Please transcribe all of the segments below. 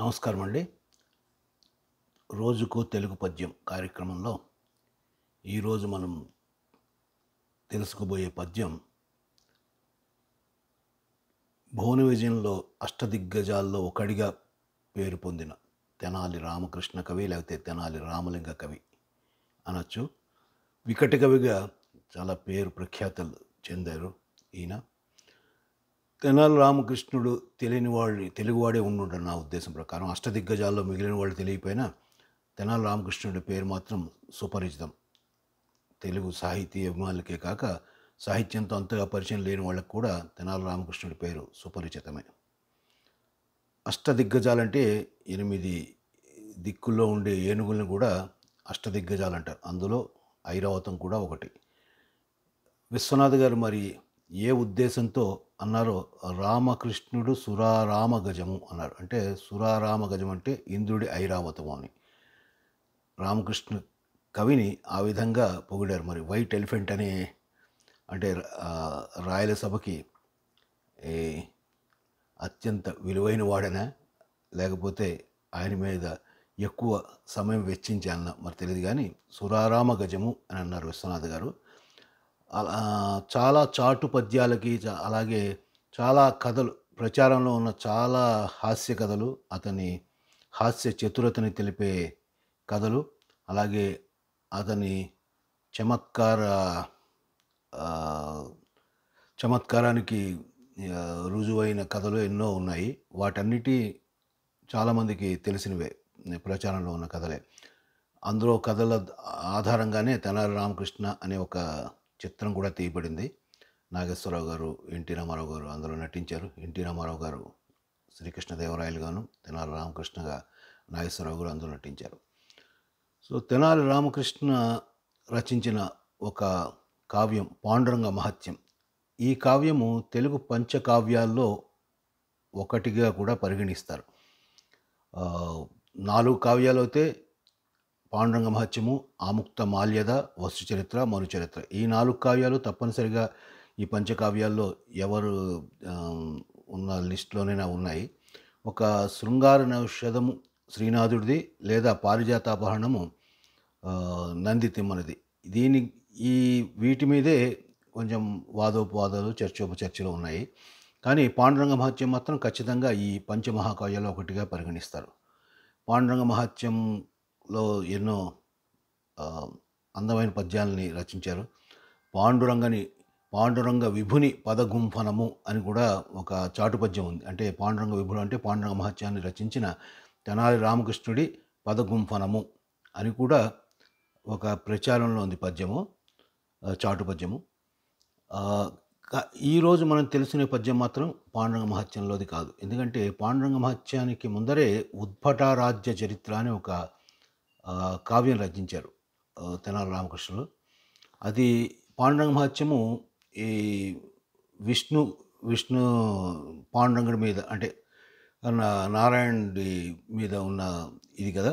నమస్కారం అండి రోజుకు తెలుగు పద్యం కార్యక్రమంలో ఈరోజు మనం తెలుసుకోబోయే పద్యం భువన విజయంలో అష్టదిగ్గజాల్లో ఒకడిగా పేరు పొందిన తెనాలి రామకృష్ణ కవి లేకపోతే తెనాలి రామలింగ కవి అనొచ్చు వికట కవిగా చాలా పేరు ప్రఖ్యాతలు చెందారు ఈయన తెనాల రామకృష్ణుడు తెలియని వాళ్ళు తెలుగువాడే ఉండుంటారు నా ఉద్దేశం ప్రకారం అష్టదిగ్గజాల్లో మిగిలిన వాళ్ళు తెలియపోయినా తెనాల రామకృష్ణుడి పేరు మాత్రం సుపరిచితం తెలుగు సాహితీ అభిమానులకే కాక సాహిత్యంతో అంతగా పరిచయం లేని వాళ్ళకు కూడా తెనాల రామకృష్ణుడి పేరు సుపరిచితమే అష్టదిగ్గజాలంటే ఎనిమిది దిక్కుల్లో ఉండే ఏనుగులను కూడా అష్టదిగ్గజాలంటారు అందులో ఐరావతం కూడా ఒకటి విశ్వనాథ్ గారు మరి ఏ ఉద్దేశంతో అన్నారో రామకృష్ణుడు సురారామ గజము అన్నారు అంటే సురారామ గజం అంటే ఇంద్రుడి ఐరావతము అని రామకృష్ణ కవిని ఆ విధంగా పొగిడారు మరి వైట్ ఎలిఫెంట్ అని అంటే రాయల సభకి అత్యంత విలువైన వాడన లేకపోతే ఆయన మీద ఎక్కువ సమయం వెచ్చించాలన్న మరి తెలియదు కానీ సురారామ గజము అని అన్నారు విశ్వనాథ్ గారు చాలా చాటు పద్యాలకి అలాగే చాలా కథలు ప్రచారంలో ఉన్న చాలా హాస్య కథలు అతని హాస్య చతురతని తెలిపే కథలు అలాగే అతని చమత్కార చమత్కారానికి రుజువైన కథలు ఎన్నో ఉన్నాయి వాటన్నిటి చాలామందికి తెలిసినవే ప్రచారంలో ఉన్న కథలే అందులో కథల ఆధారంగానే తెనాలి రామకృష్ణ అనే ఒక చిత్రం కూడా తీయబడింది నాగేశ్వరరావు గారు ఎన్టీ రామారావు గారు అందులో నటించారు ఎన్టీ రామారావు గారు శ్రీకృష్ణదేవరాయలుగాను తెనాలి రామకృష్ణగా నాగేశ్వరరావు గారు అందులో నటించారు సో తెనాలి రామకృష్ణ రచించిన ఒక కావ్యం పాండురంగ మహత్యం ఈ కావ్యము తెలుగు పంచకావ్యాల్లో ఒకటిగా కూడా పరిగణిస్తారు నాలుగు కావ్యాలు అయితే పాండురంగ మహత్యము ఆముక్త మాల్యద వస్తు చరిత్ర మరు చరిత్ర ఈ నాలుగు కావ్యాలు తప్పనిసరిగా ఈ పంచకావ్యాల్లో ఎవరు ఉన్న లిస్టులోనైనా ఉన్నాయి ఒక శృంగార నౌషధము శ్రీనాథుడిది లేదా పారిజాతాపహరణము నంది తిమ్మనిది దీని ఈ వీటి మీదే కొంచెం వాదోపవాదాలు చర్చోపచర్చలు ఉన్నాయి కానీ పాండురంగ మహత్యం మాత్రం ఖచ్చితంగా ఈ పంచమహాకావ్యాల్లో ఒకటిగా పరిగణిస్తారు పాండురంగ మహత్యం లో ఎన్నో అందమైన పద్యాలని రచించారు పాండురంగని పాండురంగ విభుని పదగుంఫనము అని కూడా ఒక చాటు పద్యం ఉంది అంటే పాండురంగ విభుడు అంటే పాండురంగ మహత్యాన్ని రచించిన తెనాలి రామకృష్ణుడి పదగుంఫనము అని కూడా ఒక ప్రచారంలో ఉంది పద్యము చాటు పద్యము ఈరోజు మనం తెలుసుకునే పద్యం మాత్రం పాండురంగ మహత్యంలోది కాదు ఎందుకంటే పాండురంగ మహత్యానికి ముందరే ఉద్భటారాజ్య చరిత్ర అనే ఒక కావ్యం రచించారు తెనాలి రామకృష్ణులు అది పాండురంగ మహత్యము ఈ విష్ణు విష్ణు పాండురంగుడి మీద అంటే నారాయణుడి మీద ఉన్న ఇది కదా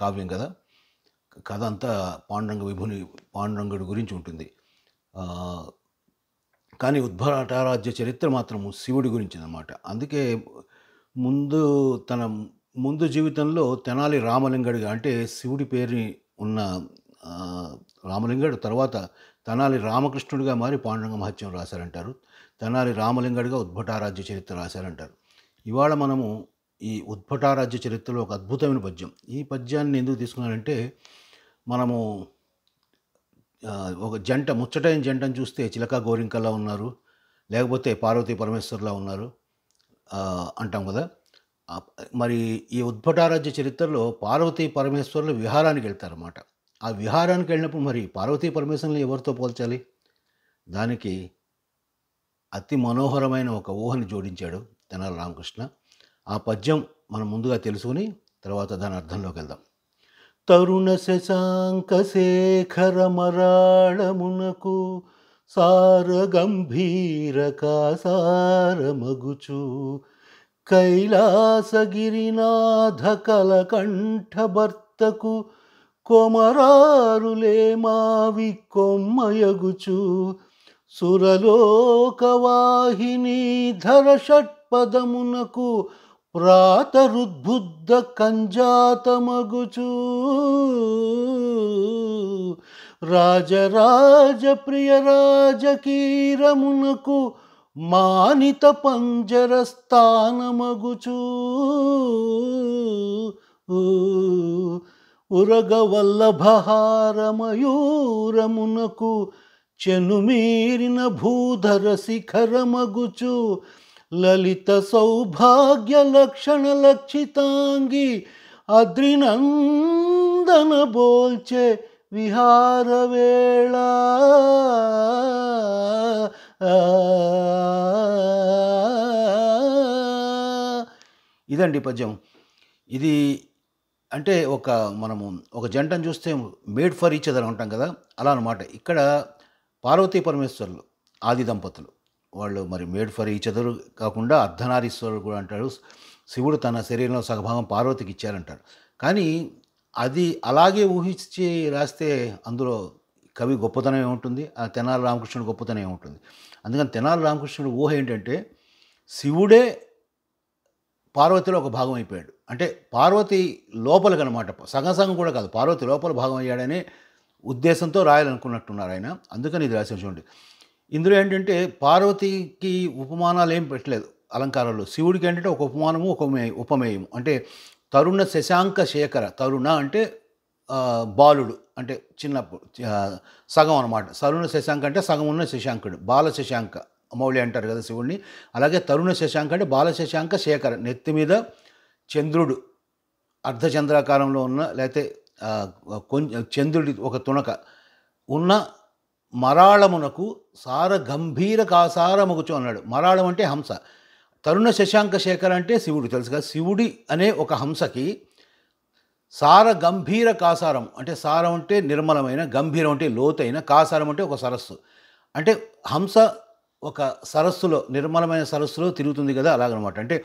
కావ్యం కదా కథ అంతా పాండురంగ విభుని పాండురంగుడి గురించి ఉంటుంది కానీ ఉద్భరాటారాధ్య చరిత్ర మాత్రం శివుడి గురించి అన్నమాట అందుకే ముందు తన ముందు జీవితంలో తెనాలి రామలింగడిగా అంటే శివుడి పేరు ఉన్న రామలింగడు తర్వాత తెనాలి రామకృష్ణుడిగా మారి పాండురంగ మహత్యం రాశారంటారు తెనాలి రామలింగడిగా ఉద్భటారాజ్య చరిత్ర రాశారంటారు ఇవాళ మనము ఈ ఉద్భటారాజ్య చరిత్రలో ఒక అద్భుతమైన పద్యం ఈ పద్యాన్ని ఎందుకు తీసుకున్నానంటే మనము ఒక జంట ముచ్చటైన జంటను చూస్తే చిలక గోరింకలా ఉన్నారు లేకపోతే పార్వతీ పరమేశ్వర్లా ఉన్నారు అంటాం కదా మరి ఈ ఉద్భటారాజ్య చరిత్రలో పార్వతీ పరమేశ్వరులు విహారానికి వెళ్తారన్నమాట ఆ విహారానికి వెళ్ళినప్పుడు మరి పార్వతీ పరమేశ్వరులు ఎవరితో పోల్చాలి దానికి అతి మనోహరమైన ఒక ఊహని జోడించాడు తెనాల రామకృష్ణ ఆ పద్యం మనం ముందుగా తెలుసుకుని తర్వాత దాని అర్థంలోకి వెళ్దాం తరుణ శశాంక శేఖర మరాళమునకు సార గంభీర కాసారమగుచు కైలాసగిరినాథ కలకంఠభర్తకు కొమరారులే మావి కొమ్మయగుచు సురలోకవాహిని ధర షట్పదమునకు ప్రాతరుద్బుద్ధ కంజాతమగుచు రాజరాజ ప్రియ రాజకీరమునకు మానిత పంజర స్థానమగుచూ ఉరగవల్లభహారమయూరమునకు చెనుమీరిన భూధర శిఖరమగుచు లలిత సౌభాగ్య లక్షణ లక్షితాంగి అద్రినందన బోల్చే విహారవేళ ఇదండి పద్యం ఇది అంటే ఒక మనము ఒక జంటను చూస్తే మేడ్ ఫర్ ఈచ్ అదర్ అంటాం కదా అలా అనమాట ఇక్కడ పార్వతీ పరమేశ్వరులు ఆది దంపతులు వాళ్ళు మరి మేడ్ ఫర్ ఈచ్ అదర్ కాకుండా అర్ధనారీశ్వరుడు కూడా అంటాడు శివుడు తన శరీరంలో సగభాగం పార్వతికి ఇచ్చారంటాడు కానీ అది అలాగే ఊహించి రాస్తే అందులో కవి గొప్పతనం ఏముంటుంది ఆ తెనాలి రామకృష్ణుడు గొప్పతనం ఏముంటుంది అందుకని తెనాలి రామకృష్ణుడు ఊహ ఏంటంటే శివుడే పార్వతిలో ఒక భాగం అయిపోయాడు అంటే పార్వతి లోపలికి అనమాట సగం సగం కూడా కాదు పార్వతి లోపల భాగం అయ్యాడని ఉద్దేశంతో రాయాలనుకున్నట్టున్నారు ఆయన అందుకని ఇది రాసి చూడండి ఇందులో ఏంటంటే పార్వతికి ఉపమానాలు ఏం పెట్టలేదు అలంకారాలు శివుడికి ఏంటంటే ఒక ఉపమానము ఒక ఉపమేయము అంటే తరుణ శశాంక శేఖర తరుణ అంటే బాలుడు అంటే చిన్నప్పుడు సగం అనమాట సరుణ శశాంక అంటే సగం ఉన్న శశాంకుడు బాల శశాంక మౌళి అంటారు కదా శివుణ్ణి అలాగే తరుణ శశాంక అంటే బాల శశాంక శేఖర్ నెత్తి మీద చంద్రుడు అర్ధచంద్రాకారంలో ఉన్న లేకపోతే కొంచెం చంద్రుడి ఒక తుణక ఉన్న మరాళమునకు సార గంభీర కాసారముగుచు అన్నాడు మరాళం అంటే హంస తరుణ శశాంక శేఖర్ అంటే శివుడు తెలుసు కదా శివుడి అనే ఒక హంసకి సార గంభీర కాసారం అంటే సారం అంటే నిర్మలమైన గంభీరం అంటే లోతైన కాసారం అంటే ఒక సరస్సు అంటే హంస ఒక సరస్సులో నిర్మలమైన సరస్సులో తిరుగుతుంది కదా అలాగనమాట అంటే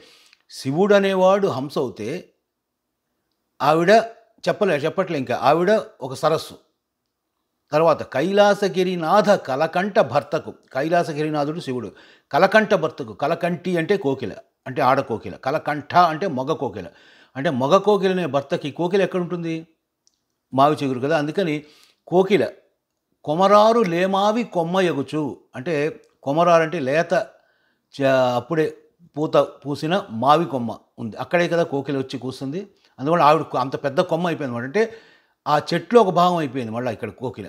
శివుడు అనేవాడు హంస అవుతే ఆవిడ చెప్పలే చెప్పట్లే ఇంకా ఆవిడ ఒక సరస్సు తర్వాత కైలాసగిరినాథ కలకంఠ భర్తకు కైలాసగిరినాథుడు శివుడు కలకంఠ భర్తకు కలకంఠి అంటే కోకిల అంటే ఆడకోకిల కలకంఠ అంటే మగ కోకిల అంటే మగ కోకిల అనే భర్తకి కోకిల ఎక్కడుంటుంది మావి చిగురు కదా అందుకని కోకిల కొమరారు లేమావి కొమ్మ ఎగుచు అంటే కొమరారు అంటే లేత అప్పుడే పూత పూసిన మావి కొమ్మ ఉంది అక్కడే కదా కోకిల వచ్చి కూస్తుంది అందువల్ల ఆవిడ అంత పెద్ద కొమ్మ అయిపోయింది అనమాట అంటే ఆ చెట్లు ఒక భాగం అయిపోయింది మళ్ళీ ఇక్కడ కోకిల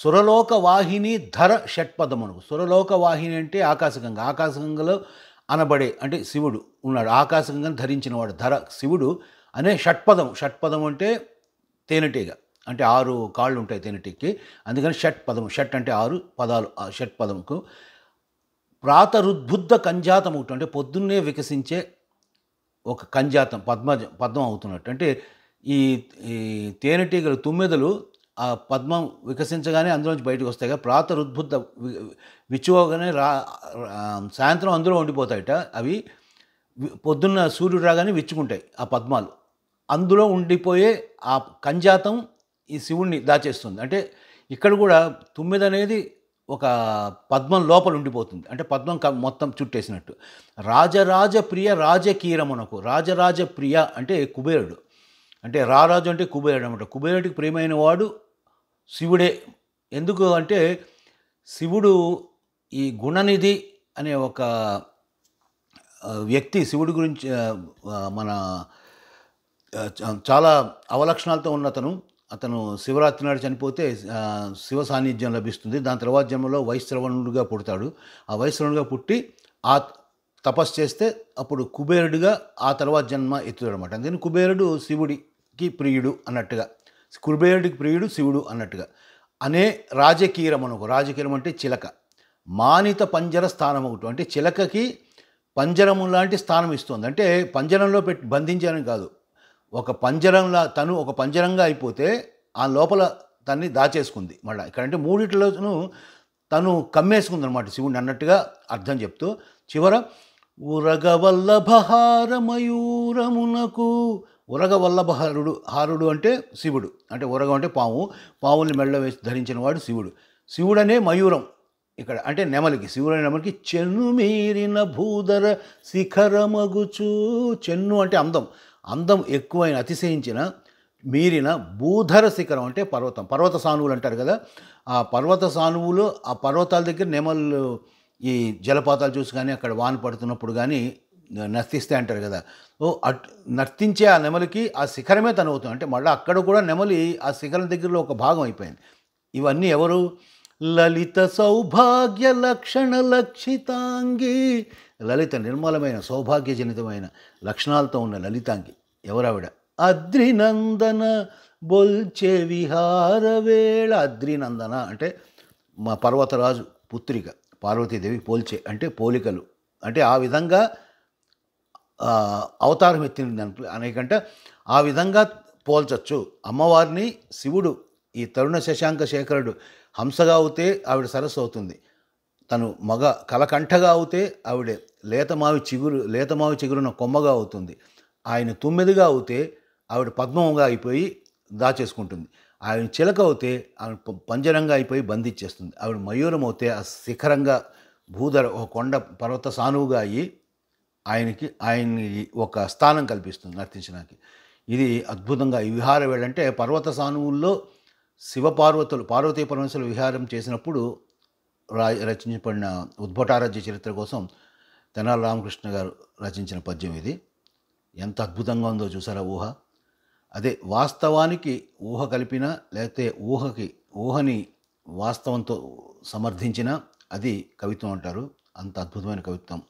సురలోక వాహిని ధర షట్పదమును సురలోక వాహిని అంటే ఆకాశగంగ ఆకాశగంగలో అనబడే అంటే శివుడు ఉన్నాడు ఆకాశంగా ధరించినవాడు ధర శివుడు అనే షట్పదం షట్పదం అంటే తేనెటీగ అంటే ఆరు కాళ్ళు ఉంటాయి తేనెటీగకి అందుకని షట్ పదం షట్ అంటే ఆరు పదాలు ఆ షట్ పదంకు ప్రాతరుద్బుద్ధ కంజాతం ఒకటి అంటే పొద్దున్నే వికసించే ఒక కంజాతం పద్మ పద్మం అవుతున్నట్టు అంటే ఈ తేనెటీగలు తుమ్మెదలు ఆ పద్మం వికసించగానే అందులోంచి బయటకు వస్తాయి కదా ప్రాత రుద్భుద్ధ విచ్చుకోగానే రా సాయంత్రం అందులో ఉండిపోతాయట అవి పొద్దున్న సూర్యుడు రాగానే విచ్చుకుంటాయి ఆ పద్మాలు అందులో ఉండిపోయే ఆ కంజాతం ఈ శివుణ్ణి దాచేస్తుంది అంటే ఇక్కడ కూడా తుమ్మిది అనేది ఒక పద్మం లోపల ఉండిపోతుంది అంటే పద్మం మొత్తం చుట్టేసినట్టు రాజరాజప్రియ రాజకీరం అనకు రాజరాజప్రియ అంటే కుబేరుడు అంటే రారాజు అంటే కుబేరుడు అనమాట కుబేరుడికి ప్రియమైన వాడు శివుడే ఎందుకు అంటే శివుడు ఈ గుణనిధి అనే ఒక వ్యక్తి శివుడి గురించి మన చాలా అవలక్షణాలతో ఉన్న అతను అతను శివరాత్రి నాడు చనిపోతే శివ సాన్నిధ్యం లభిస్తుంది దాని తర్వాత జన్మలో వైశ్రవణుడిగా పుడతాడు ఆ వైశ్రవణుడిగా పుట్టి ఆ తపస్సు చేస్తే అప్పుడు కుబేరుడిగా ఆ తర్వాత జన్మ ఎత్తుతాడు అనమాట అందుకని కుబేరుడు శివుడి కి ప్రియుడు అన్నట్టుగా కుబేరుడికి ప్రియుడు శివుడు అన్నట్టుగా అనే రాజకీయం అనుకో రాజకీరం అంటే చిలక మానిత పంజర స్థానం ఒకటి అంటే చిలకకి పంజరము లాంటి స్థానం ఇస్తుంది అంటే పంజరంలో పెట్టి బంధించాలని కాదు ఒక పంజరంలా తను ఒక పంజరంగా అయిపోతే ఆ లోపల తన్ని దాచేసుకుంది మళ్ళీ అంటే మూడిట్లోను తను కమ్మేసుకుంది అనమాట శివుడిని అన్నట్టుగా అర్థం చెప్తూ చివర ఉరగవల్లభహార మయూరమునకు ఉరగ హారుడు అంటే శివుడు అంటే ఉరగం అంటే పాము పాముల్ని మెళ్ళ వేసి ధరించిన వాడు శివుడు శివుడనే మయూరం ఇక్కడ అంటే నెమలికి శివుడనే నెమలికి చెన్ను మీరిన భూధర శిఖరమగుచు చెన్ను అంటే అందం అందం ఎక్కువైన అతిశయించిన మీరిన భూధర శిఖరం అంటే పర్వతం పర్వత సానువులు అంటారు కదా ఆ పర్వత సానువులు ఆ పర్వతాల దగ్గర నెమలు ఈ జలపాతాలు చూసి కానీ అక్కడ వాన పడుతున్నప్పుడు కానీ నర్తిస్తే అంటారు కదా ఓ అట్ నర్తించే ఆ నెమలికి ఆ శిఖరమే తనవుతుంది అంటే మళ్ళీ అక్కడ కూడా నెమలి ఆ శిఖరం దగ్గరలో ఒక భాగం అయిపోయింది ఇవన్నీ ఎవరు లలిత సౌభాగ్య లక్షణ లక్షితాంగి లలిత నిర్మలమైన సౌభాగ్యజనితమైన లక్షణాలతో ఉన్న లలితాంగి ఎవరావిడ అద్రినందన బొల్చే విహారవేళ అద్రినందన అంటే మా పర్వతరాజు పుత్రిక పార్వతీదేవి పోల్చే అంటే పోలికలు అంటే ఆ విధంగా అవతారం ఎత్తింది దానికి అనేకంటే ఆ విధంగా పోల్చచ్చు అమ్మవారిని శివుడు ఈ తరుణ శశాంక శేఖరుడు హంసగా అవుతే ఆవిడ సరస్సు అవుతుంది తను మగ కలకంఠగా అవుతే ఆవిడ లేతమావి చిగురు లేతమావి చిగురున కొమ్మగా అవుతుంది ఆయన తుమ్మెదిగా అవుతే ఆవిడ పద్మంగా అయిపోయి దాచేసుకుంటుంది ఆయన చిలక అవుతే ఆవిడ పంజరంగా అయిపోయి బంధించేస్తుంది ఆవిడ మయూరం అవుతే ఆ శిఖరంగా భూధర ఒక కొండ పర్వత సానువుగా అయ్యి ఆయనకి ఆయన్ని ఒక స్థానం కల్పిస్తుంది నర్తించడానికి ఇది అద్భుతంగా ఈ విహార వేళ పర్వత సానువుల్లో శివపార్వతులు పార్వతీ పరమేశ్వరులు విహారం చేసినప్పుడు రా రచించబడిన ఉద్భటారాజ్య చరిత్ర కోసం తెనాలి రామకృష్ణ గారు రచించిన పద్యం ఇది ఎంత అద్భుతంగా ఉందో చూసారా ఊహ అదే వాస్తవానికి ఊహ కలిపిన లేకపోతే ఊహకి ఊహని వాస్తవంతో సమర్థించిన అది కవిత్వం అంటారు అంత అద్భుతమైన కవిత్వం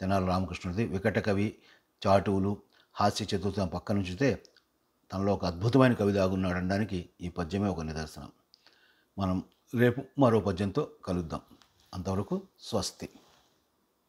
తెనాలి రామకృష్ణుడిది వికటకవి చాటువులు హాస్య చతుర్థం పక్క నుంచితే తనలో ఒక అద్భుతమైన కవి దాగున్నాడు అనడానికి ఈ పద్యమే ఒక నిదర్శనం మనం రేపు మరో పద్యంతో కలుద్దాం అంతవరకు స్వస్తి